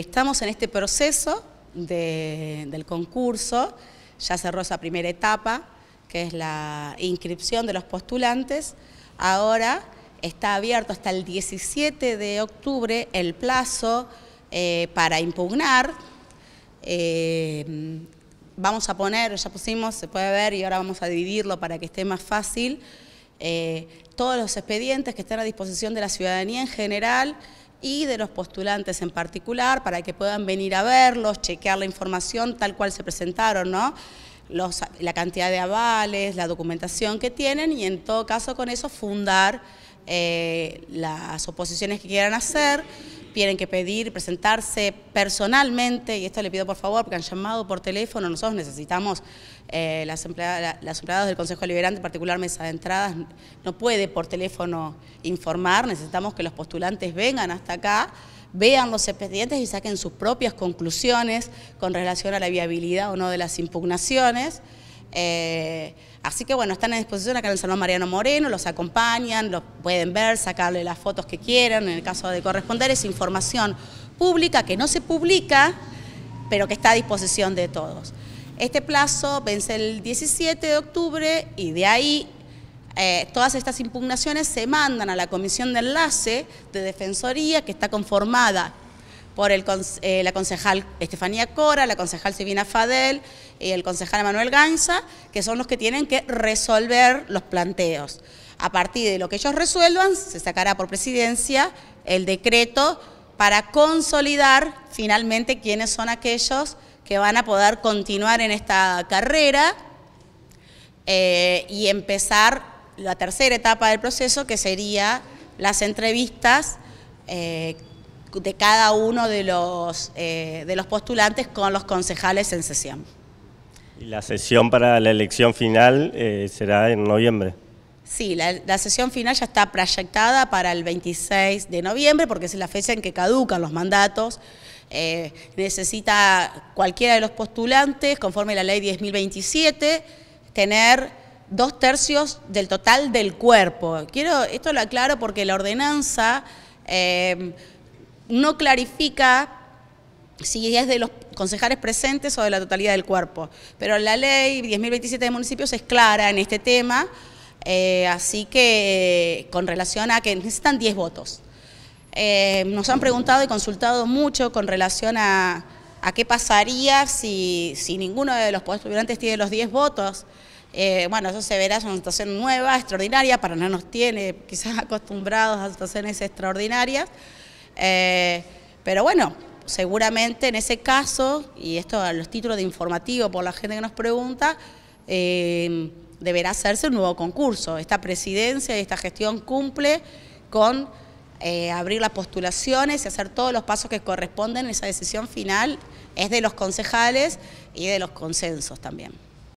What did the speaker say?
Estamos en este proceso del concurso, ya cerró esa primera etapa, que es la inscripción de los postulantes. Ahora está abierto hasta el 17 de octubre el plazo eh, para impugnar. Eh, vamos a poner, ya pusimos, se puede ver y ahora vamos a dividirlo para que esté más fácil, eh, todos los expedientes que están a disposición de la ciudadanía en general, y de los postulantes en particular para que puedan venir a verlos, chequear la información tal cual se presentaron, ¿no? la cantidad de avales, la documentación que tienen y en todo caso con eso fundar eh, las oposiciones que quieran hacer tienen que pedir, presentarse personalmente, y esto le pido por favor, porque han llamado por teléfono, nosotros necesitamos, eh, las, empleadas, las empleadas del Consejo Liberante, en particular mesa de entradas, no puede por teléfono informar, necesitamos que los postulantes vengan hasta acá, vean los expedientes y saquen sus propias conclusiones con relación a la viabilidad o no de las impugnaciones. Eh, así que bueno, están a disposición acá en el Salón Mariano Moreno, los acompañan, los pueden ver, sacarle las fotos que quieran, en el caso de corresponder, es información pública que no se publica, pero que está a disposición de todos. Este plazo vence el 17 de octubre y de ahí eh, todas estas impugnaciones se mandan a la Comisión de Enlace de Defensoría, que está conformada por eh, la concejal Estefanía Cora, la concejal Silvina Fadel y el concejal Manuel Ganza, que son los que tienen que resolver los planteos. A partir de lo que ellos resuelvan, se sacará por presidencia el decreto para consolidar finalmente quiénes son aquellos que van a poder continuar en esta carrera eh, y empezar la tercera etapa del proceso, que sería las entrevistas eh, de cada uno de los, eh, de los postulantes con los concejales en sesión. ¿Y la sesión para la elección final eh, será en noviembre? Sí, la, sesión final ya está proyectada para el 26 de noviembre, porque es la fecha en que caducan los mandatos. Eh, necesita cualquiera de los postulantes, conforme la ley 10.027, tener dos tercios del total del cuerpo. Quiero, esto lo aclaro porque la ordenanza no clarifica si es de los concejales presentes o de la totalidad del cuerpo. Pero la ley 10.027 de municipios es clara en este tema, eh, así que eh, con relación a que necesitan 10 votos. Eh, nos han preguntado y consultado mucho con relación a, qué pasaría si, ninguno de los postulantes tiene los 10 votos. bueno, eso se verá, es una situación nueva, extraordinaria, para no nos tiene quizás acostumbrados a situaciones extraordinarias. Eh, pero bueno, seguramente en ese caso, y esto a los títulos de informativo por la gente que nos pregunta, eh, deberá hacerse un nuevo concurso. Esta presidencia y esta gestión cumple con eh, abrir las postulaciones y hacer todos los pasos que corresponden. Esa decisión final es de los concejales y de los consensos también.